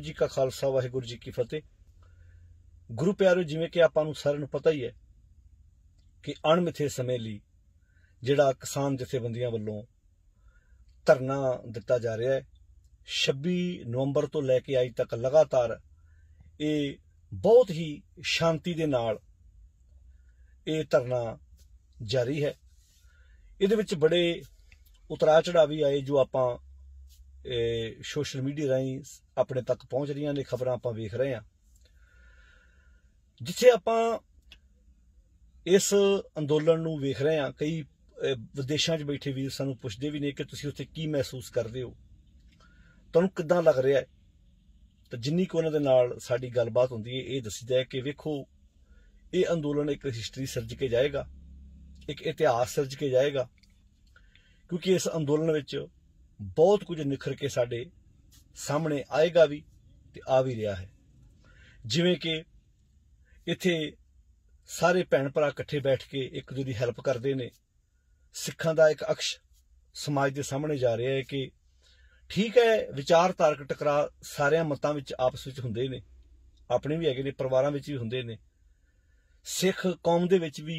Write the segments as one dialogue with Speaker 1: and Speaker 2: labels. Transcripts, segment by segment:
Speaker 1: ਵਾਹਿਗੁਰੂ ਜੀ ਕਾ ਖਾਲਸਾ ਵਾਹਿਗੁਰੂ ਜੀ ਕੀ ਫਤਿਹ ਗੁਰੂ ਪਿਆਰੋ ਜਿਵੇਂ ਕਿ ਆਪਾਂ ਨੂੰ ਸਾਰਿਆਂ ਨੂੰ ਪਤਾ ਹੀ ਹੈ ਕਿ ਅਣਮਿੱਥੇ ਸਮੇਂ ਲਈ ਜਿਹੜਾ ਕਿਸਾਨ ਜਥੇਬੰਦੀਆਂ ਵੱਲੋਂ ਧਰਨਾ ਦਿੱਤਾ ਜਾ ਰਿਹਾ ਹੈ 26 ਨਵੰਬਰ ਤੋਂ ਲੈ ਕੇ ਅੱਜ ਤੱਕ ਲਗਾਤਾਰ ਇਹ ਬਹੁਤ ਹੀ ਸ਼ਾਂਤੀ ਦੇ ਨਾਲ ਇਹ ਧਰਨਾ ਜਾਰੀ ਹੈ ਇਹਦੇ ਵਿੱਚ ਬੜੇ ਉਤਰਾ ਚੜਾ ਵੀ ਆਏ ਜੋ ਆਪਾਂ ਸੋਸ਼ਲ ਮੀਡੀਆ ਰਾਹੀਂ ਆਪਣੇ ਤੱਕ ਪਹੁੰਚ ਰਹੀਆਂ ਨੇ ਖਬਰਾਂ ਆਪਾਂ ਵੇਖ ਰਹੇ ਹਾਂ ਜਿੱਥੇ ਆਪਾਂ ਇਸ ਅੰਦੋਲਨ ਨੂੰ ਵੇਖ ਰਹੇ ਹਾਂ ਕਈ ਵਿਦੇਸ਼ਾਂ 'ਚ ਬੈਠੇ ਵੀਰ ਸਾਨੂੰ ਪੁੱਛਦੇ ਵੀ ਨੇ ਕਿ ਤੁਸੀਂ ਉੱਥੇ ਕੀ ਮਹਿਸੂਸ ਕਰਦੇ ਹੋ ਤੁਹਾਨੂੰ ਕਿੱਦਾਂ ਲੱਗ ਰਿਹਾ ਹੈ ਤਾਂ ਜਿੰਨੀ ਕੋ ਉਹਨਾਂ ਦੇ ਨਾਲ ਸਾਡੀ ਗੱਲਬਾਤ ਹੁੰਦੀ ਹੈ ਇਹ ਦੱਸੀਦਾ ਹੈ ਕਿ ਵੇਖੋ ਇਹ ਅੰਦੋਲਨ ਇੱਕ ਹਿਸਟਰੀ ਸਿਰਜ ਕੇ ਜਾਏਗਾ ਇੱਕ ਇਤਿਹਾਸ ਸਿਰਜ ਕੇ ਜਾਏਗਾ ਕਿਉਂਕਿ ਇਸ ਅੰਦੋਲਨ ਵਿੱਚ ਬਹੁਤ ਕੁਝ ਨਿਖਰ ਕੇ ਸਾਡੇ ਸਾਹਮਣੇ ਆਏਗਾ ਵੀ ਤੇ ਆ ਵੀ ਰਿਹਾ ਹੈ ਜਿਵੇਂ ਕਿ ਇੱਥੇ ਸਾਰੇ ਭੈਣ ਭਰਾ ਇਕੱਠੇ ਬੈਠ ਕੇ ਇੱਕ ਦੀ ਹੈਲਪ ਕਰਦੇ ਨੇ ਸਿੱਖਾਂ ਦਾ ਇੱਕ ਅਕਸ਼ ਸਮਾਜ ਦੇ ਸਾਹਮਣੇ ਜਾ ਰਿਹਾ ਹੈ ਕਿ ਠੀਕ ਹੈ ਵਿਚਾਰ ਤਾਰਕ ਟਕਰਾ ਸਾਰਿਆਂ ਮਤਾਂ ਵਿੱਚ ਆਪਸ ਵਿੱਚ ਹੁੰਦੇ ਨੇ ਆਪਣੇ ਵੀ ਹੈਗੇ ਨੇ ਪਰਿਵਾਰਾਂ ਵਿੱਚ ਵੀ ਹੁੰਦੇ ਨੇ ਸਿੱਖ ਕੌਮ ਦੇ ਵਿੱਚ ਵੀ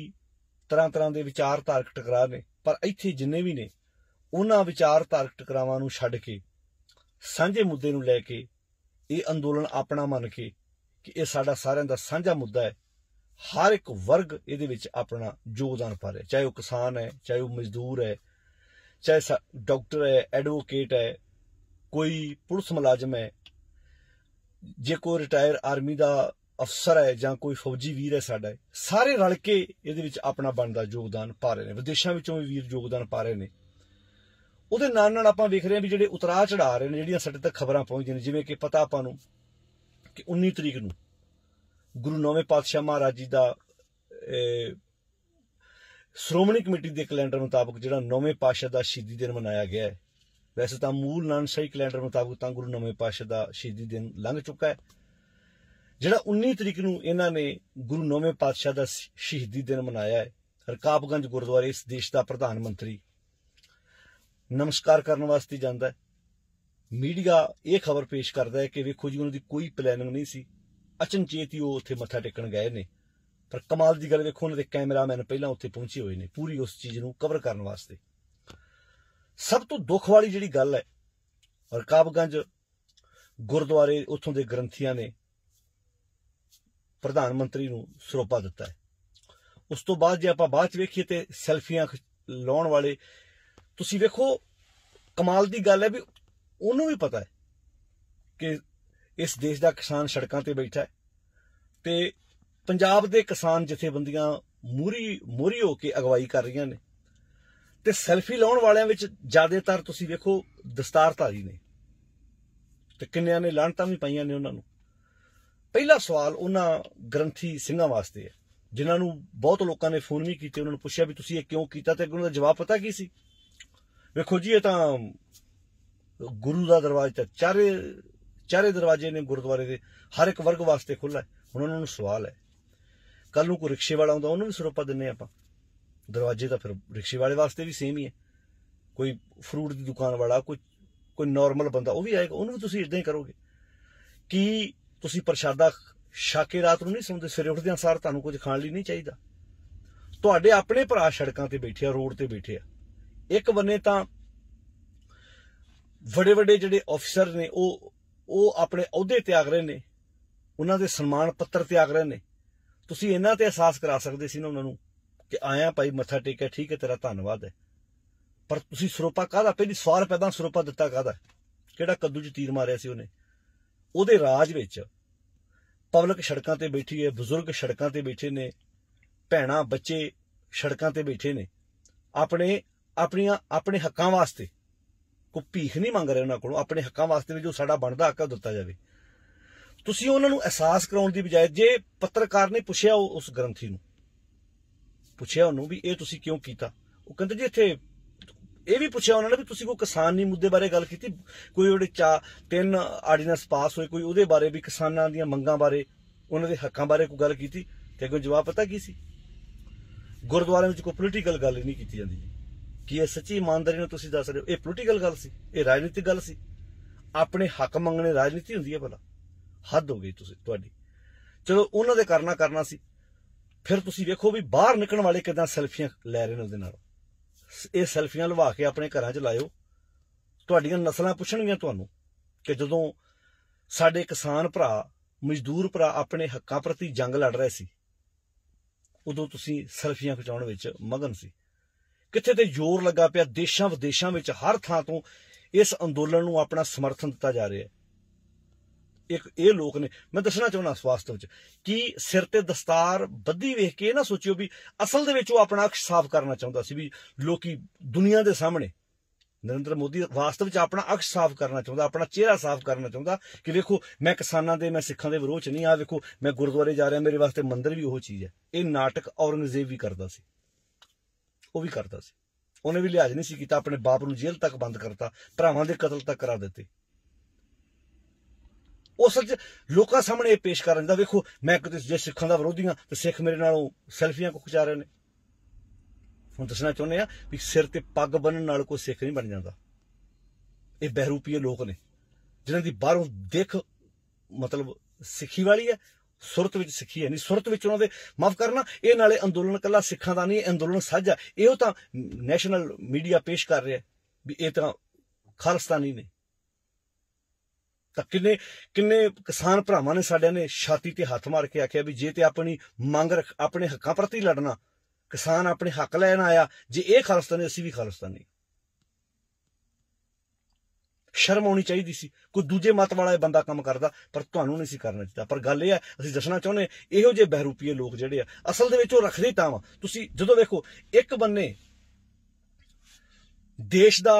Speaker 1: ਤਰ੍ਹਾਂ ਤਰ੍ਹਾਂ ਦੇ ਵਿਚਾਰ ਤਾਰਕ ਟਕਰਾ ਨੇ ਪਰ ਇੱਥੇ ਜਿੰਨੇ ਵੀ ਨੇ ਉਹਨਾਂ ਵਿਚਾਰਧਾਰਕ ਟਕਰਾਵਾਂ ਨੂੰ ਛੱਡ ਕੇ ਸਾਂਝੇ ਮੁੱਦੇ ਨੂੰ ਲੈ ਕੇ ਇਹ ਅੰਦੋਲਨ ਆਪਣਾ ਮੰਨ ਕੇ ਕਿ ਇਹ ਸਾਡਾ ਸਾਰਿਆਂ ਦਾ ਸਾਂਝਾ ਮੁੱਦਾ ਹੈ ਹਰ ਇੱਕ ਵਰਗ ਇਹਦੇ ਵਿੱਚ ਆਪਣਾ ਯੋਗਦਾਨ ਪਾ ਰਿਹਾ ਚਾਹੇ ਉਹ ਕਿਸਾਨ ਹੈ ਚਾਹੇ ਉਹ ਮਜ਼ਦੂਰ ਹੈ ਚਾਹੇ ਡਾਕਟਰ ਹੈ ਐਡਵੋਕੇਟ ਹੈ ਕੋਈ ਪੁਲਿਸ ਮੁਲਾਜ਼ਮ ਹੈ ਜੇ ਕੋ ਰਿਟਾਇਰ ਆਰਮੀ ਦਾ ਅਫਸਰ ਹੈ ਜਾਂ ਕੋਈ ਫੌਜੀ ਵੀਰ ਹੈ ਸਾਡਾ ਸਾਰੇ ਰਲ ਕੇ ਇਹਦੇ ਵਿੱਚ ਆਪਣਾ ਬਣਦਾ ਯੋਗਦਾਨ ਪਾ ਰਹੇ ਨੇ ਵਿਦੇਸ਼ਾਂ ਵਿੱਚੋਂ ਵੀ ਵੀਰ ਯੋਗਦਾਨ ਪਾ ਰਹੇ ਨੇ ਉਹਦੇ ਨਾਲ ਨਾਲ ਆਪਾਂ ਵੇਖ ਰਹੇ ਹਾਂ ਵੀ ਜਿਹੜੇ ਉਤਰਾ ਚੜਾ ਰਹੇ ਨੇ ਜਿਹੜੀਆਂ ਸਾਡੇ ਤੱਕ ਖਬਰਾਂ ਪਹੁੰਚਦੀਆਂ ਨੇ ਜਿਵੇਂ ਕਿ ਪਤਾ ਆਪਾਂ ਨੂੰ ਕਿ 19 ਤਰੀਕ ਨੂੰ ਗੁਰੂ ਨੌਵੇਂ ਪਾਤਸ਼ਾਹ ਮਹਾਰਾਜ ਜੀ ਦਾ ਸ਼੍ਰੋਮਣੀ ਕਮੇਟੀ ਦੇ ਕੈਲੰਡਰ ਮੁਤਾਬਕ ਜਿਹੜਾ ਨੌਵੇਂ ਪਾਤਸ਼ਾਹ ਦਾ ਸ਼ਹੀਦੀ ਦਿਨ ਮਨਾਇਆ ਗਿਆ ਹੈ ਵੈਸੇ ਤਾਂ ਮੂਲ ਨਾਨਸ਼ਾਹੀ ਕੈਲੰਡਰ ਮੁਤਾਬਕ ਤਾਂ ਗੁਰੂ ਨੌਵੇਂ ਪਾਤਸ਼ਾਹ ਦਾ ਸ਼ਹੀਦੀ ਦਿਨ ਲੰਘ ਚੁੱਕਾ ਹੈ ਜਿਹੜਾ 19 ਤਰੀਕ ਨੂੰ ਇਹਨਾਂ ਨੇ ਗੁਰੂ ਨੌਵੇਂ ਪਾਤਸ਼ਾਹ ਦਾ ਸ਼ਹੀਦੀ ਦਿਨ ਮਨਾਇਆ ਹੈ ਰਕਾਬਗੰਜ ਗੁਰਦੁਆਰੇ ਇਸ ਦੇਸ਼ ਦਾ ਪ੍ਰਧਾਨ ਮੰਤਰੀ ਨਮਸਕਾਰ ਕਰਨ ਵਾਸਤੇ ਜਾਂਦਾ ਹੈ ਮੀਡੀਆ ਇਹ ਖਬਰ ਪੇਸ਼ ਕਰਦਾ ਹੈ ਕਿ ਵੇਖੋ ਜੀ ਉਹਨਾਂ ਦੀ ਕੋਈ ਪਲੈਨਿੰਗ ਨਹੀਂ ਸੀ ਅਚਨਚੇਤ ਹੀ ਉਹ ਉੱਥੇ ਮੱਥਾ ਟੇਕਣ ਗਏ ਨੇ ਪਰ ਕਮਾਲ ਦੀ ਗੱਲ ਵੇਖੋ ਉਹਨਾਂ ਦੇ ਕੈਮਰਾਮੈਨ ਪਹਿਲਾਂ ਉੱਥੇ ਪਹੁੰਚੇ ਹੋਏ ਨੇ ਪੂਰੀ ਉਸ ਚੀਜ਼ ਨੂੰ ਕਵਰ ਕਰਨ ਵਾਸਤੇ ਸਭ ਤੋਂ ਦੁੱਖ ਵਾਲੀ ਜਿਹੜੀ ਗੱਲ ਹੈ ਰਕਾਬਗੰਜ ਗੁਰਦੁਆਰੇ ਉੱਥੋਂ ਦੇ ਗ੍ਰੰਥੀਆਂ ਨੇ ਪ੍ਰਧਾਨ ਮੰਤਰੀ ਨੂੰ ਸਰੋਪਾ ਦਿੱਤਾ ਹੈ ਉਸ ਤੋਂ ਬਾਅਦ ਜੇ ਆਪਾਂ ਬਾਅਦ ਚ ਵੇਖੀਏ ਤੇ ਸੈਲਫੀਆਂ ਲਾਉਣ ਵਾਲੇ ਤੁਸੀਂ ਵੇਖੋ ਕਮਾਲ ਦੀ ਗੱਲ ਹੈ ਵੀ ਉਹਨੂੰ ਵੀ ਪਤਾ ਹੈ ਕਿ ਇਸ ਦੇਸ਼ ਦਾ ਕਿਸਾਨ ਸੜਕਾਂ ਤੇ ਬੈਠਾ ਹੈ ਤੇ ਪੰਜਾਬ ਦੇ ਕਿਸਾਨ ਜਥੇਬੰਦੀਆਂ ਮੂਰੀ ਮੂਰੀ ਹੋ ਕੇ ਅਗਵਾਈ ਕਰ ਰਹੀਆਂ ਨੇ ਤੇ ਸੈਲਫੀ ਲਾਉਣ ਵਾਲਿਆਂ ਵਿੱਚ ਜ਼ਿਆਦਾਤਰ ਤੁਸੀਂ ਵੇਖੋ ਦਸਤਾਰਧਾਰੀ ਨੇ ਤੇ ਕਿੰਨਿਆਂ ਨੇ ਲਾਂਟਾਂ ਵੀ ਪਾਈਆਂ ਨੇ ਉਹਨਾਂ ਨੂੰ ਪਹਿਲਾ ਸਵਾਲ ਉਹਨਾਂ ਗ੍ਰੰਥੀ ਸਿੰਘਾਂ ਵਾਸਤੇ ਹੈ ਜਿਨ੍ਹਾਂ ਨੂੰ ਬਹੁਤ ਲੋਕਾਂ ਨੇ ਫੋਨ ਵੀ ਕੀਤੇ ਉਹਨਾਂ ਨੂੰ ਪੁੱਛਿਆ ਵੀ ਤੁਸੀਂ ਇਹ ਕਿਉਂ ਕੀਤਾ ਤੇ ਉਹਨਾਂ ਦਾ ਜਵਾਬ ਪਤਾ ਕੀ ਸੀ ਵੇਖੋ ਜੀ ਇਹ ਤਾਂ ਗੁਰੂ ਦਾ ਦਰਵਾਜ਼ਾ ਚਾਰੇ ਚਾਰੇ ਦਰਵਾਜ਼ੇ ਨੇ ਗੁਰਦੁਆਰੇ ਦੇ ਹਰ ਇੱਕ ਵਰਗ ਵਾਸਤੇ ਖੁੱਲਾ ਹੈ ਹੁਣ ਉਹਨਾਂ ਨੂੰ ਸਵਾਲ ਹੈ ਕੱਲ ਨੂੰ ਕੋਈ ਰਿਕਸ਼ੇ ਵਾਲਾ ਆਉਂਦਾ ਉਹਨੂੰ ਵੀ ਸਰੋਪਾ ਦਿੰਨੇ ਆਪਾਂ ਦਰਵਾਜ਼ੇ ਤਾਂ ਫਿਰ ਰਿਕਸ਼ੇ ਵਾਲੇ ਵਾਸਤੇ ਵੀ ਸੇਮ ਹੀ ਹੈ ਕੋਈ ਫਰੂਟ ਦੀ ਦੁਕਾਨ ਵਾਲਾ ਕੋਈ ਕੋਈ ਨਾਰਮਲ ਬੰਦਾ ਉਹ ਵੀ ਆਏਗਾ ਉਹਨੂੰ ਵੀ ਤੁਸੀਂ ਇਦਾਂ ਹੀ ਕਰੋਗੇ ਕਿ ਤੁਸੀਂ ਪ੍ਰਸ਼ਾਦਾ ਸ਼ਾਕੇ ਰਾਤ ਨੂੰ ਨਹੀਂ ਸੌਂਦੇ ਸਵੇਰੇ ਉੱਠਦੇ ਅਨਸਾਰ ਤੁਹਾਨੂੰ ਕੁਝ ਖਾਣ ਲਈ ਨਹੀਂ ਚਾਹੀਦਾ ਤੁਹਾਡੇ ਆਪਣੇ ਭਰਾ ਸੜਕਾਂ ਤੇ ਬੈਠੇ ਆ ਰੋਡ ਤੇ ਬੈਠੇ ਆ ਇੱਕ ਬੰਨੇ ਤਾਂ ਵੱਡੇ ਵੱਡੇ ਜਿਹੜੇ ਅਫਸਰ ਨੇ ਉਹ ਉਹ ਆਪਣੇ ਅਹੁਦੇ ਤਿਆਗ ਰਹੇ ਨੇ ਉਹਨਾਂ ਦੇ ਸਨਮਾਨ ਪੱਤਰ ਤਿਆਗ ਰਹੇ ਨੇ ਤੁਸੀਂ ਇਹਨਾਂ ਤੇ ਅਹਿਸਾਸ ਕਰਾ ਸਕਦੇ ਸੀ ਨਾ ਉਹਨਾਂ ਨੂੰ ਕਿ ਆਇਆ ਭਾਈ ਮੱਥਾ ਟੇਕਿਆ ਠੀਕ ਹੈ ਤੇਰਾ ਧੰਨਵਾਦ ਹੈ ਪਰ ਤੁਸੀਂ ਸਰੋਪਾ ਕਾਹਦਾ ਪਹਿਲੀ ਸਵਾਲ ਪੈਦਾ ਸਰੋਪਾ ਦਿੱਤਾ ਕਾਹਦਾ ਕਿਹੜਾ ਕੱਦੂ 'ਚ ਤੀਰ ਮਾਰਿਆ ਸੀ ਉਹਨੇ ਉਹਦੇ ਰਾਜ ਵਿੱਚ ਪਬਲਿਕ ਸੜਕਾਂ ਤੇ ਬੈਠੀ ਹੈ ਬਜ਼ੁਰਗ ਸੜਕਾਂ ਤੇ ਬੈਠੇ ਨੇ ਭੈਣਾ ਬੱਚੇ ਸੜਕਾਂ ਤੇ ਬੈਠੇ ਨੇ ਆਪਣੇ ਆਪਣੀਆਂ ਆਪਣੇ ਹੱਕਾਂ ਵਾਸਤੇ ਕੋਈ ਭੀਖ ਨਹੀਂ ਮੰਗ ਰਹੇ ਉਹਨਾਂ ਕੋਲੋਂ ਆਪਣੇ ਹੱਕਾਂ ਵਾਸਤੇ ਵੀ ਜੋ ਸਾਡਾ ਬਣਦਾ ਹੱਕ ਦਿੱਤਾ ਜਾਵੇ ਤੁਸੀਂ ਉਹਨਾਂ ਨੂੰ ਅਹਿਸਾਸ ਕਰਾਉਣ ਦੀ ਬਜਾਏ ਜੇ ਪੱਤਰਕਾਰ ਨੇ ਪੁੱਛਿਆ ਉਸ ਗ੍ਰੰਥੀ ਨੂੰ ਪੁੱਛਿਆ ਉਹਨੂੰ ਵੀ ਇਹ ਤੁਸੀਂ ਕਿਉਂ ਕੀਤਾ ਉਹ ਕਹਿੰਦੇ ਜੀ ਇੱਥੇ ਇਹ ਵੀ ਪੁੱਛਿਆ ਉਹਨਾਂ ਨੇ ਵੀ ਤੁਸੀਂ ਕੋਈ ਕਿਸਾਨੀ ਮੁੱਦੇ ਬਾਰੇ ਗੱਲ ਕੀਤੀ ਕੋਈ ਉਹਦੇ ਚਾ ਤਿੰਨ ਆਰਡੀਨੈਂਸ ਪਾਸ ਹੋਏ ਕੋਈ ਉਹਦੇ ਬਾਰੇ ਵੀ ਕਿਸਾਨਾਂ ਦੀਆਂ ਮੰਗਾਂ ਬਾਰੇ ਉਹਨਾਂ ਦੇ ਹੱਕਾਂ ਬਾਰੇ ਕੋਈ ਗੱਲ ਕੀਤੀ ਤੇ ਕੋਈ ਜਵਾਬ ਪਤਾ ਕੀ ਸੀ ਗੁਰਦੁਆਰਿਆਂ ਵਿੱਚ ਕੋਈ ਪੋਲੀਟੀਕਲ ਗੱਲ ਨਹੀਂ ਕੀਤੀ ਜਾਂਦੀ ਕੀ ਇਹ ਸੱਚੀ ਇਮਾਨਦਾਰੀ ਨਾਲ ਤੁਸੀਂ ਦੱਸ ਰਹੇ ਹੋ ਇਹ ਪੋਲੀਟੀਕਲ ਗੱਲ ਸੀ ਇਹ ਰਾਜਨੀਤਿਕ ਗੱਲ ਸੀ ਆਪਣੇ ਹੱਕ ਮੰਗਣੇ ਰਾਜਨੀਤੀ ਹੁੰਦੀ ਹੈ ਭਲਾ ਹੱਦ ਹੋ ਗਈ ਤੁਸੀਂ ਤੁਹਾਡੀ ਚਲੋ ਉਹਨਾਂ ਦੇ ਕਰਨਾ ਕਰਨਾ ਸੀ ਫਿਰ ਤੁਸੀਂ ਵੇਖੋ ਵੀ ਬਾਹਰ ਨਿਕਲਣ ਵਾਲੇ ਕਿਦਾਂ ਸੈਲਫੀਆਂ ਲੈ ਰਹੇ ਨੇ ਉਹਦੇ ਨਾਲ ਇਹ ਸੈਲਫੀਆਂ ਲਵਾ ਕੇ ਆਪਣੇ ਘਰਾਂ 'ਚ ਲਾਇਓ ਤੁਹਾਡੀਆਂ ਨਸਲਾਂ ਪੁੱਛਣਗੀਆਂ ਤੁਹਾਨੂੰ ਕਿ ਜਦੋਂ ਸਾਡੇ ਕਿਸਾਨ ਭਰਾ ਮਜ਼ਦੂਰ ਭਰਾ ਆਪਣੇ ਹੱਕਾਂ ਪ੍ਰਤੀ ਜੰਗ ਲੜ ਰਹੇ ਸੀ ਉਦੋਂ ਤੁਸੀਂ ਸੈਲਫੀਆਂ ਖਿਚਾਉਣ ਵਿੱਚ ਮਗਨ ਸੀ ਕਿੱਥੇ ਤੇ ਜ਼ੋਰ ਲੱਗਾ ਪਿਆ ਦੇਸ਼ਾਂ ਵਿਦੇਸ਼ਾਂ ਵਿੱਚ ਹਰ ਥਾਂ ਤੋਂ ਇਸ ਅੰਦੋਲਨ ਨੂੰ ਆਪਣਾ ਸਮਰਥਨ ਦਿੱਤਾ ਜਾ ਰਿਹਾ ਹੈ ਇੱਕ ਇਹ ਲੋਕ ਨੇ ਮੈਂ ਦੱਸਣਾ ਚਾਹੁੰਦਾ ਸਵਾਸਤ ਵਿੱਚ ਕਿ ਸਿਰ ਤੇ ਦਸਤਾਰ ਬੱਦੀ ਵੇਖ ਕੇ ਇਹ ਨਾ ਸੋਚਿਓ ਵੀ ਅਸਲ ਦੇ ਵਿੱਚ ਉਹ ਆਪਣਾ ਅਕਸ਼ ਸਾਫ਼ ਕਰਨਾ ਚਾਹੁੰਦਾ ਸੀ ਵੀ ਲੋਕੀ ਦੁਨੀਆ ਦੇ ਸਾਹਮਣੇ ਨਰਿੰਦਰ ਮੋਦੀ ਵਾਸਤਵ ਵਿੱਚ ਆਪਣਾ ਅਕਸ਼ ਸਾਫ਼ ਕਰਨਾ ਚਾਹੁੰਦਾ ਆਪਣਾ ਚਿਹਰਾ ਸਾਫ਼ ਕਰਨਾ ਚਾਹੁੰਦਾ ਕਿ ਵੇਖੋ ਮੈਂ ਕਿਸਾਨਾਂ ਦੇ ਮੈਂ ਸਿੱਖਾਂ ਦੇ ਵਿਰੋਧ ਨਹੀਂ ਆ ਵੇਖੋ ਮੈਂ ਗੁਰਦੁਆਰੇ ਜਾ ਰਿਹਾ ਮੇਰੇ ਵਾਸਤੇ ਮੰਦਿਰ ਵੀ ਉਹ ਚੀਜ਼ ਹੈ ਇਹ ਨਾਟਕ ਔਰੰਗਜ਼ੇਬ ਵੀ ਕਰਦਾ ਸੀ ਉਹ ਵੀ ਕਰਦਾ ਸੀ ਉਹਨੇ ਵੀ ਲਿਆਜ ਨਹੀਂ ਸੀ ਕੀਤਾ ਆਪਣੇ ਬਾਪ ਨੂੰ ਜੇਲ੍ਹ ਤੱਕ ਬੰਦ ਕਰਤਾ ਭਰਾਵਾਂ ਦੇ ਕਤਲ ਤੱਕ ਕਰਾ ਦਿੱਤੇ ਉਹ ਸੱਚ ਲੋਕਾਂ ਸਾਹਮਣੇ ਪੇਸ਼ ਕਰਨ ਦਾ ਵੇਖੋ ਮੈਂ ਕਿਤੇ ਜੇ ਸਿੱਖਾਂ ਦਾ ਵਿਰੋਧੀ ਆ ਤੇ ਸਿੱਖ ਮੇਰੇ ਨਾਲ ਸੈਲਫੀਆਂ ਕੋ ਖਿਚਾ ਰਹੇ ਨੇ ਹੁਣ ਦੱਸਣਾ ਚਾਹੁੰਦੇ ਆ ਵੀ ਸਿਰ ਤੇ ਪੱਗ ਬੰਨਣ ਨਾਲ ਕੋਈ ਸਿੱਖ ਨਹੀਂ ਬਣ ਜਾਂਦਾ ਇਹ ਬਹਿਰੂਪੀਏ ਲੋਕ ਨੇ ਜਿਨ੍ਹਾਂ ਦੀ ਬਾਹਰੋਂ ਦੇਖ ਮਤਲਬ ਸਿੱਖੀ ਵਾਲੀ ਹੈ ਸੁਰਤ ਵਿੱਚ ਸਿੱਖੀ ਹੈ ਨਹੀਂ ਸੁਰਤ ਵਿੱਚ ਉਹਨਾਂ ਦੇ ਮਾਫ ਕਰਨਾ ਇਹ ਨਾਲੇ ਅੰਦੋਲਨ ਕੱਲਾ ਸਿੱਖਾਂ ਦਾ ਨਹੀਂ ਅੰਦੋਲਨ ਅੰਦੋਲਨ ਇਹ ਉਹ ਤਾਂ ਨੈਸ਼ਨਲ ਮੀਡੀਆ ਪੇਸ਼ ਕਰ ਰਿਹਾ ਵੀ ਇਹ ਤਾਂ ਖਾਲਸਤਾਨੀ ਨੇ ਤਾਂ ਕਿੰਨੇ ਕਿੰਨੇ ਕਿਸਾਨ ਭਰਾਵਾਂ ਨੇ ਸਾਡਿਆਂ ਨੇ ਛਾਤੀ ਤੇ ਹੱਥ ਮਾਰ ਕੇ ਆਖਿਆ ਵੀ ਜੇ ਤੇ ਆਪਣੀ ਮੰਗ ਆਪਣੇ ਹੱਕਾਂ ਪ੍ਰਤੀ ਲੜਨਾ ਕਿਸਾਨ ਆਪਣੇ ਹੱਕ ਲੈਣ ਆਇਆ ਜੇ ਇਹ ਖਾਲਸਤਾਨੀ ਅਸੀਂ ਵੀ ਖਾਲਸਤਾਨੀ ਸ਼ਰਮ ਆਉਣੀ ਚਾਹੀਦੀ ਸੀ ਕੋਈ ਦੂਜੇ ਮਤ ਵਾਲਾ ਇਹ ਬੰਦਾ ਕੰਮ ਕਰਦਾ ਪਰ ਤੁਹਾਨੂੰ ਨਹੀਂ ਸੀ ਕਰਨਾ ਚਾਹੀਦਾ ਪਰ ਗੱਲ ਇਹ ਆ ਅਸੀਂ ਦੱਸਣਾ ਚਾਹੁੰਦੇ ਇਹੋ ਜਿਹੇ ਬਹਿਰੂਪੀਏ ਲੋਕ ਜਿਹੜੇ ਆ ਅਸਲ ਦੇ ਵਿੱਚ ਉਹ ਰੱਖਦੇ ਤਾਂ ਵਾ ਤੁਸੀਂ ਜਦੋਂ ਵੇਖੋ ਇੱਕ ਬੰਨੇ ਦੇਸ਼ ਦਾ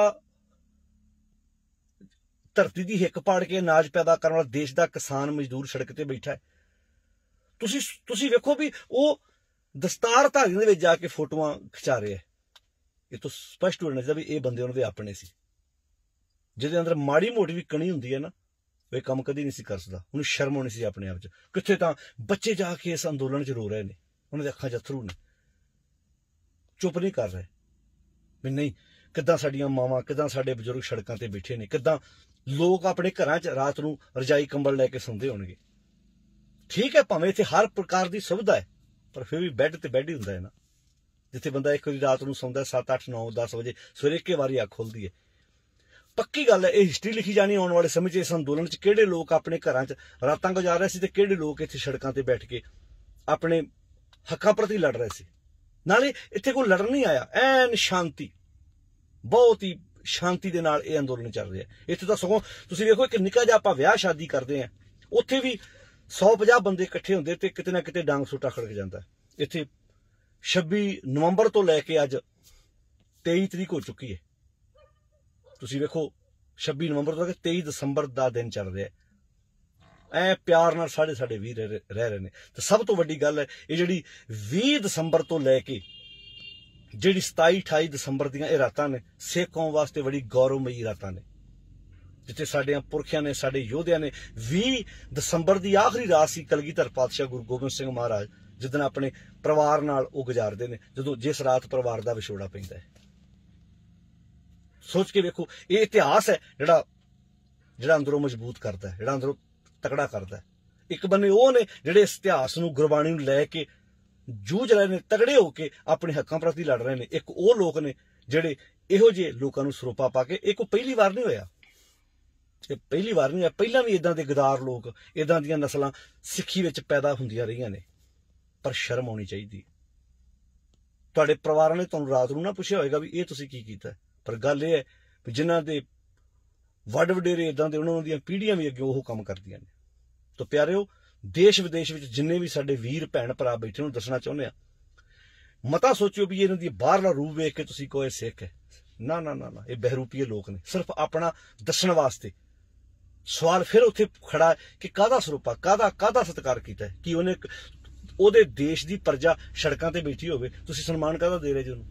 Speaker 1: ਧਰਤੀ ਦੀ ਹਿੱਕ ਪਾੜ ਕੇ ਅਨਾਜ ਪੈਦਾ ਕਰਨ ਵਾਲਾ ਦੇਸ਼ ਦਾ ਕਿਸਾਨ ਮਜ਼ਦੂਰ ਸੜਕ ਤੇ ਬੈਠਾ ਹੈ ਤੁਸੀਂ ਤੁਸੀਂ ਵੇਖੋ ਵੀ ਉਹ ਦਸਤਾਰ ਧਾਰੀ ਦੇ ਵਿੱਚ ਜਾ ਕੇ ਫੋਟੋਆਂ ਖਿਚਾ ਰਿਹਾ ਹੈ ਇਹ ਤੋਂ ਸਪਸ਼ਟ ਹੋ ਜਾਂਦਾ ਜਿਵੇਂ ਵੀ ਇਹ ਬੰਦੇ ਉਹਨਾਂ ਦੇ ਆਪਣੇ ਸੀ ਜਿਹਦੇ ਅੰਦਰ ਮਾੜੀ ਮੋਟੀ ਵੀ ਕਣੀ ਹੁੰਦੀ ਹੈ ਨਾ ਉਹ ਕੰਮ ਕਦੀ ਨਹੀਂ ਸੀ ਕਰ ਸਕਦਾ ਉਹਨੂੰ ਸ਼ਰਮ ਆਉਣੀ ਸੀ ਆਪਣੇ ਆਪ 'ਚ ਕਿੱਥੇ ਤਾਂ ਬੱਚੇ ਜਾ ਕੇ ਇਸ ਅੰਦੋਲਨ 'ਚ ਰੋ ਰਹੇ ਨੇ ਉਹਨਾਂ ਦੇ ਅੱਖਾਂ 'ਚ ਅਥਰੂ ਨੇ ਚੁੱਪ ਨਹੀਂ ਕਰ ਰਹੇ ਵੀ ਨਹੀਂ ਕਿੱਦਾਂ ਸਾਡੀਆਂ ਮਾਵਾਂ ਕਿੱਦਾਂ ਸਾਡੇ ਬਜ਼ੁਰਗ ਸੜਕਾਂ ਤੇ ਬੈਠੇ ਨੇ ਕਿੱਦਾਂ ਲੋਕ ਆਪਣੇ ਘਰਾਂ 'ਚ ਰਾਤ ਨੂੰ ਰਜਾਈ ਕੰਬਲ ਲੈ ਕੇ ਸੌਂਦੇ ਹੋਣਗੇ ਠੀਕ ਹੈ ਭਾਵੇਂ ਇੱਥੇ ਹਰ ਪ੍ਰਕਾਰ ਦੀ ਸੁਵਿਧਾ ਹੈ ਪਰ ਫਿਰ ਵੀ ਬੈੱਡ ਤੇ ਬੈੱਡ ਹੀ ਹੁੰਦਾ ਹੈ ਨਾ ਜਿੱਥੇ ਬੰਦਾ ਇੱਕ ਵਾਰੀ ਰਾਤ ਨੂੰ ਸੌਂਦਾ 7 8 9 10 ਵਜੇ ਸਵੇਰੇ ਇੱਕੇ ਵਾਰੀ ਅੱਖ ਖੁੱਲਦੀ ਹੈ ਪੱਕੀ ਗੱਲ ਹੈ ਇਹ ਹਿਸਟਰੀ ਲਿਖੀ ਜਾਣੀ ਆਉਣ ਵਾਲੇ ਸਮੇਂ 'ਚ ਇਸ ਅੰਦੋਲਨ 'ਚ ਕਿਹੜੇ ਲੋਕ ਆਪਣੇ ਘਰਾਂ 'ਚ ਰਾਤਾਂ ਗੁਜ਼ਾਰ ਰਹੇ ਸੀ ਤੇ ਕਿਹੜੇ ਲੋਕ ਇੱਥੇ ਸੜਕਾਂ ਤੇ ਬੈਠ ਕੇ ਆਪਣੇ ਹੱਕਾਂ ਪ੍ਰਤੀ ਲੜ ਰਹੇ ਸੀ ਨਾਲੇ ਇੱਥੇ ਕੋਈ ਲੜਨ ਨਹੀਂ ਆਇਆ ਐਨ ਸ਼ਾਂਤੀ ਬਹੁਤ ਹੀ ਸ਼ਾਂਤੀ ਦੇ ਨਾਲ ਇਹ ਅੰਦੋਲਨ ਚੱਲ ਰਿਹਾ ਇੱਥੇ ਤਾਂ ਸਗੋਂ ਤੁਸੀਂ ਵੇਖੋ ਇੱਕ ਨਿੱਕਾ ਜਿਹਾ ਆਪਾਂ ਵਿਆਹ ਸ਼ਾਦੀ ਕਰਦੇ ਆ ਉੱਥੇ ਵੀ 150 ਬੰਦੇ ਇਕੱਠੇ ਹੁੰਦੇ ਤੇ ਕਿਤੇ ਨਾ ਕਿਤੇ ਡਾਂਗ ਸੂਟਾ ਖੜਕ ਜਾਂਦਾ ਇੱਥੇ 26 ਨਵੰਬਰ ਤੋਂ ਲੈ ਕੇ ਅੱਜ 23 ਤਰੀਕ ਹੋ ਚੁੱਕੀ ਹੈ ਤੁਸੀਂ ਵੇਖੋ 26 ਨਵੰਬਰ ਤੋਂ ਲੈ ਕੇ 23 ਦਸੰਬਰ ਦਾ ਦਿਨ ਚੱਲ ਰਿਹਾ ਐ ਪਿਆਰ ਨਾਲ ਸਾਡੇ ਸਾਡੇ ਵੀਰ ਰਹਿ ਰਹੇ ਨੇ ਤੇ ਸਭ ਤੋਂ ਵੱਡੀ ਗੱਲ ਹੈ ਇਹ ਜਿਹੜੀ 20 ਦਸੰਬਰ ਤੋਂ ਲੈ ਕੇ ਜਿਹੜੀ 27 28 ਦਸੰਬਰ ਦੀਆਂ ਇਹ ਰਾਤਾਂ ਨੇ ਸੇਕੋਂ ਵਾਸਤੇ ਬੜੀ ਗੌਰਵਮਈ ਰਾਤਾਂ ਨੇ ਜਿੱਥੇ ਸਾਡੇ ਪੁਰਖਿਆਂ ਨੇ ਸਾਡੇ ਯੋਧਿਆਂ ਨੇ 20 ਦਸੰਬਰ ਦੀ ਆਖਰੀ ਰਾਤ ਸੀ ਕਲਗੀਧਰ ਪਾਤਸ਼ਾਹ ਗੁਰੂ ਗੋਬਿੰਦ ਸਿੰਘ ਮਹਾਰਾਜ ਜਦੋਂ ਆਪਣੇ ਪਰਿਵਾਰ ਨਾਲ ਉਹ ਗੁਜ਼ਾਰਦੇ ਨੇ ਜਦੋਂ ਜਿਸ ਰਾਤ ਪਰਿਵਾਰ ਦਾ ਵਿਛੋੜਾ ਪੈਂਦਾ ਹੈ ਸੋਚ ਕੇ ਵੇਖੋ ਇਹ ਇਤਿਹਾਸ ਹੈ ਜਿਹੜਾ ਜਿਹੜਾ ਅੰਦਰੋਂ ਮਜ਼ਬੂਤ ਕਰਦਾ ਹੈ ਜਿਹੜਾ ਅੰਦਰੋਂ ਤਕੜਾ ਕਰਦਾ ਹੈ ਇੱਕ ਬੰਨੇ ਉਹ ਨੇ ਜਿਹੜੇ ਇਸ ਇਤਿਹਾਸ ਨੂੰ ਗੁਰਬਾਣੀ ਨੂੰ ਲੈ ਕੇ ਜੂਝ ਰਹੇ ਨੇ ਤਗੜੇ ਹੋ ਕੇ ਆਪਣੇ ਹੱਕਾਂ ਪ੍ਰਤੀ ਲੜ ਰਹੇ ਨੇ ਇੱਕ ਉਹ ਲੋਕ ਨੇ ਜਿਹੜੇ ਇਹੋ ਜਿਹੇ ਲੋਕਾਂ ਨੂੰ ਸਰੋਪਾ ਪਾ ਕੇ ਇਹ ਕੋ ਪਹਿਲੀ ਵਾਰ ਨਹੀਂ ਹੋਇਆ ਇਹ ਪਹਿਲੀ ਵਾਰ ਨਹੀਂ ਆ ਪਹਿਲਾਂ ਵੀ ਇਦਾਂ ਦੇ ਗਦਾਰ ਲੋਕ ਇਦਾਂ ਦੀਆਂ ਨਸਲਾਂ ਸਿੱਖੀ ਵਿੱਚ ਪੈਦਾ ਹੁੰਦੀਆਂ ਰਹੀਆਂ ਨੇ ਪਰ ਸ਼ਰਮ ਆਉਣੀ ਚਾਹੀਦੀ ਤੁਹਾਡੇ ਪਰਿਵਾਰਾਂ ਨੇ ਤੁਹਾਨੂੰ ਰਾਤ ਨੂੰ ਨਾ ਪੁੱਛਿਆ ਹੋਵੇਗਾ ਵੀ ਇਹ ਤੁਸੀਂ ਕੀ ਕੀਤਾ ਪਰ ਗੱਲ ਇਹ ਹੈ ਕਿ ਜਿਨ੍ਹਾਂ ਦੇ ਵੱਡ ਵਡੇਰੇ ਇਦਾਂ ਦੇ ਉਹਨਾਂ ਦੀਆਂ ਪੀੜ੍ਹੀਆਂ ਵੀ ਅੱਗੇ ਉਹ ਕੰਮ ਕਰਦੀਆਂ ਨੇ ਤਾਂ ਪਿਆਰਿਓ ਦੇਸ਼ ਵਿਦੇਸ਼ ਵਿੱਚ ਜਿੰਨੇ ਵੀ ਸਾਡੇ ਵੀਰ ਭੈਣ ਭਰਾ ਬੈਠੇ ਨੂੰ ਦੱਸਣਾ ਚਾਹੁੰਦੇ ਆ ਮਤਾ ਸੋਚਿਓ ਵੀ ਇਹਨਾਂ ਦੀ ਬਾਹਰਲਾ ਰੂਪ ਵੇਖ ਕੇ ਤੁਸੀਂ ਕੋਈ ਸਿੱਖ ਹੈ ਨਾ ਨਾ ਨਾ ਨਾ ਇਹ ਬਹਿਰੂਪੀਏ ਲੋਕ ਨੇ ਸਿਰਫ ਆਪਣਾ ਦੱਸਣ ਵਾਸਤੇ ਸਵਾਲ ਫਿਰ ਉੱਥੇ ਖੜਾ ਕਿ ਕਾਹਦਾ ਸਰੂਪਾ ਕਾਹਦਾ ਕਾਹਦਾ ਸਤਕਾਰ ਕੀਤਾ ਕਿ ਉਹਨੇ ਉਹਦੇ ਦੇਸ਼ ਦੀ ਪਰਜਾ ਸੜਕਾਂ ਤੇ ਬੈਠੀ ਹੋਵੇ ਤੁਸੀਂ ਸਨਮਾਨ ਕਾਹਦਾ ਦੇ ਰਹੇ ਜੀ ਉਹਨੂੰ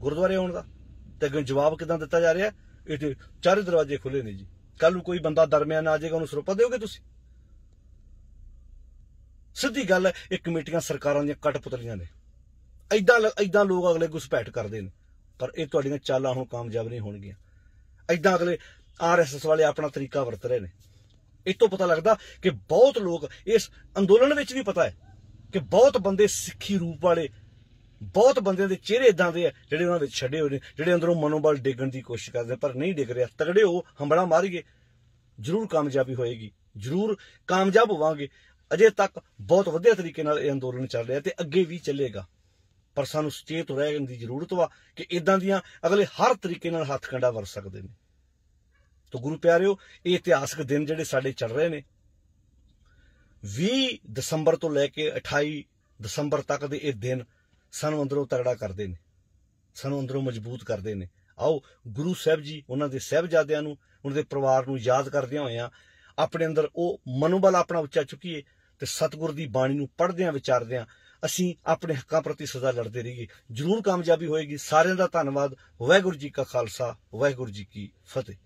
Speaker 1: ਗੁਰਦੁਆਰੇ ਆਉਣ ਦਾ ਤੇ ਅੱਗੇ ਜਵਾਬ ਕਿਦਾਂ ਦਿੱਤਾ ਜਾ ਰਿਹਾ ਇਹ ਚਾਰੇ ਦਰਵਾਜ਼ੇ ਖੁੱਲੇ ਨੇ ਜੀ ਕੱਲ ਨੂੰ ਕੋਈ ਬੰਦਾ ਦਰਮਿਆਨ ਆ ਜਾਏਗਾ ਉਹਨੂੰ ਸਰੋਪਾ ਦਿਓਗੇ ਤੁਸੀਂ ਸਿੱਧੀ ਗੱਲ ਹੈ ਇਹ ਕਮੇਟੀਆਂ ਸਰਕਾਰਾਂ ਦੀਆਂ ਕਟਪੁਤਲੀਆਂ ਨੇ ਐਦਾਂ ਐਦਾਂ ਲੋਕ ਅਗਲੇ ਗੁਸਪੈਠ ਕਰਦੇ ਨੇ ਪਰ ਇਹ ਤੁਹਾਡੀਆਂ ਚਾਲਾਂ ਹੁਣ ਕਾਮਯਾਬ ਨਹੀਂ ਹੋਣਗੀਆਂ ਐਦਾਂ ਅਗਲੇ ਆਰਐਸਐਸ ਵਾਲੇ ਆਪਣਾ ਤਰੀਕਾ ਵਰਤ ਰਹੇ ਨੇ ਇਹ ਤੋਂ ਪਤਾ ਲੱਗਦਾ ਕਿ ਬਹੁਤ ਲੋਕ ਇਸ ਅੰਦੋਲਨ ਵਿੱਚ ਵੀ ਪਤਾ ਹੈ ਕਿ ਬਹੁਤ ਬੰਦੇ ਸਿੱਖੀ ਰੂਪ ਵਾਲੇ ਬਹੁਤ ਬੰਦਿਆਂ ਦੇ ਚਿਹਰੇ ਇਦਾਂ ਦੇ ਆ ਜਿਹੜੇ ਉਹਨਾਂ ਵਿੱਚ ਛੱਡੇ ਹੋਏ ਨੇ ਜਿਹੜੇ ਅੰਦਰੋਂ ਮਨੋਬਲ ਡੇਗਣ ਦੀ ਕੋਸ਼ਿਸ਼ ਕਰਦੇ ਪਰ ਨਹੀਂ ਡਿੱਗ ਰਿਹਾ ਤਗੜੇ ਹੋ ਹੰਬੜਾ ਮਾਰੀਏ ਜ਼ਰੂਰ ਕਾਮਯਾਬੀ ਹੋਏਗੀ ਜ਼ਰੂਰ ਕਾਮਯਾਬ ਹੋਵਾਂਗੇ ਅਜੇ ਤੱਕ ਬਹੁਤ ਵਧੀਆ ਤਰੀਕੇ ਨਾਲ ਇਹ ਅੰਦੋਲਨ ਚੱਲ ਰਿਹਾ ਤੇ ਅੱਗੇ ਵੀ ਚੱਲੇਗਾ ਪਰ ਸਾਨੂੰ ਸੁਚੇਤ ਰਹਿਣ ਦੀ ਜ਼ਰੂਰਤ ਵਾ ਕਿ ਇਦਾਂ ਦੀਆਂ ਅਗਲੇ ਹਰ ਤਰੀਕੇ ਨਾਲ ਹੱਥ ਕੰਡਾ ਵਰ ਸਕਦੇ ਨੇ ਤੋ ਗੁਰੂ ਪਿਆਰਿਓ ਇਹ ਇਤਿਹਾਸਕ ਦਿਨ ਜਿਹੜੇ ਸਾਡੇ ਚੱਲ ਰਹੇ ਨੇ 20 ਦਸੰਬਰ ਤੋਂ ਲੈ ਕੇ 28 ਦਸੰਬਰ ਤੱਕ ਦੇ ਇਹ ਦਿਨ ਸਾਨੂੰ ਅੰਦਰੋਂ ਤਗੜਾ ਕਰਦੇ ਨੇ ਸਾਨੂੰ ਅੰਦਰੋਂ ਮਜ਼ਬੂਤ ਕਰਦੇ ਨੇ ਆਓ ਗੁਰੂ ਸਾਹਿਬ ਜੀ ਉਹਨਾਂ ਦੇ ਸਹਿਬਜ਼ਾਦਿਆਂ ਨੂੰ ਉਹਨਾਂ ਦੇ ਪਰਿਵਾਰ ਨੂੰ ਯਾਦ ਕਰਦੇ ਹੋਏ ਆ ਆਪਣੇ ਅੰਦਰ ਉਹ ਮਨੋਬਲ ਆਪਣਾ ਉੱਚਾ ਚੁੱਕੀਏ ਤੇ ਸਤਿਗੁਰ ਦੀ ਬਾਣੀ ਨੂੰ ਵਿਚਾਰਦੇ ਆ ਅਸੀਂ ਆਪਣੇ ਹੱਕਾਂ ਪ੍ਰਤੀ ਸਦਾ ਲੜਦੇ ਰਹੀਏ ਜ਼ਰੂਰ ਕਾਮਯਾਬੀ ਹੋਏਗੀ ਸਾਰਿਆਂ ਦਾ ਧੰਨਵਾਦ ਵਾਹਿਗੁਰੂ ਜੀ ਕਾ ਖਾਲਸਾ ਵਾਹਿਗੁਰੂ ਜੀ ਕੀ ਫਤਿਹ